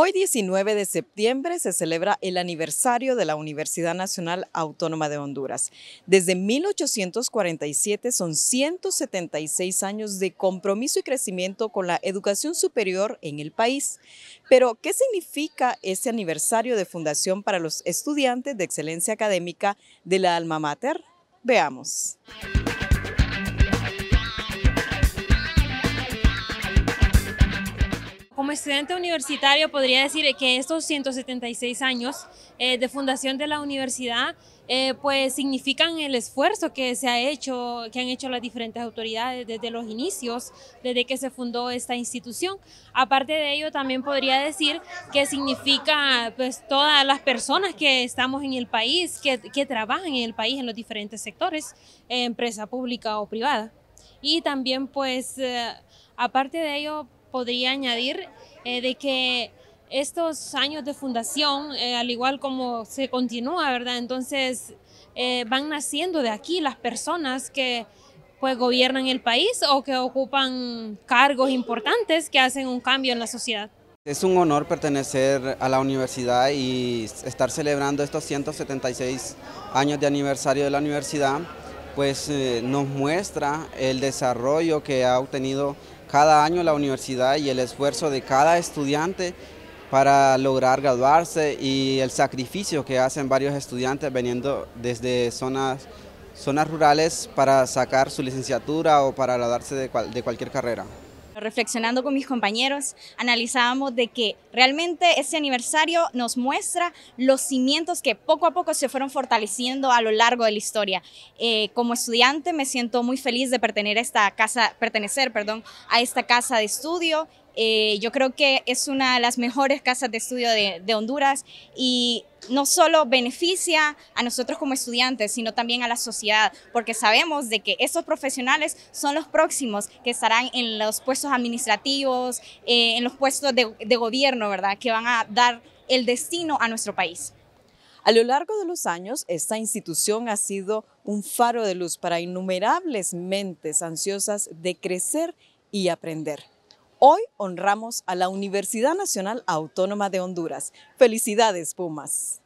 Hoy 19 de septiembre se celebra el aniversario de la Universidad Nacional Autónoma de Honduras. Desde 1847 son 176 años de compromiso y crecimiento con la educación superior en el país. Pero, ¿qué significa ese aniversario de fundación para los estudiantes de excelencia académica de la Alma Mater? Veamos. Como estudiante universitario podría decir que estos 176 años eh, de fundación de la universidad eh, pues significan el esfuerzo que se ha hecho, que han hecho las diferentes autoridades desde los inicios, desde que se fundó esta institución. Aparte de ello, también podría decir que significa pues todas las personas que estamos en el país, que, que trabajan en el país en los diferentes sectores, eh, empresa pública o privada. Y también pues, aparte de ello, podría añadir eh, de que estos años de fundación, eh, al igual como se continúa, ¿verdad? Entonces eh, van naciendo de aquí las personas que pues gobiernan el país o que ocupan cargos importantes que hacen un cambio en la sociedad. Es un honor pertenecer a la universidad y estar celebrando estos 176 años de aniversario de la universidad, pues nos muestra el desarrollo que ha obtenido cada año la universidad y el esfuerzo de cada estudiante para lograr graduarse y el sacrificio que hacen varios estudiantes veniendo desde zonas, zonas rurales para sacar su licenciatura o para graduarse de cualquier carrera. Reflexionando con mis compañeros, analizábamos de que realmente ese aniversario nos muestra los cimientos que poco a poco se fueron fortaleciendo a lo largo de la historia. Eh, como estudiante me siento muy feliz de pertenecer a esta casa, pertenecer, a esta casa de estudio eh, yo creo que es una de las mejores casas de estudio de, Honduras y no solo beneficia a nosotros como estudiantes, sino también a la sociedad, porque sabemos de que esos profesionales son los próximos que estarán en los puestos administrativos, eh, en los puestos de gobierno, ¿verdad? Que van a dar el destino a nuestro país. A lo largo de los años, esta institución ha sido un faro de luz para innumerables mentes ansiosas de crecer y aprender. Hoy honramos a la Universidad Nacional Autónoma de Honduras. Felicidades, Pumas.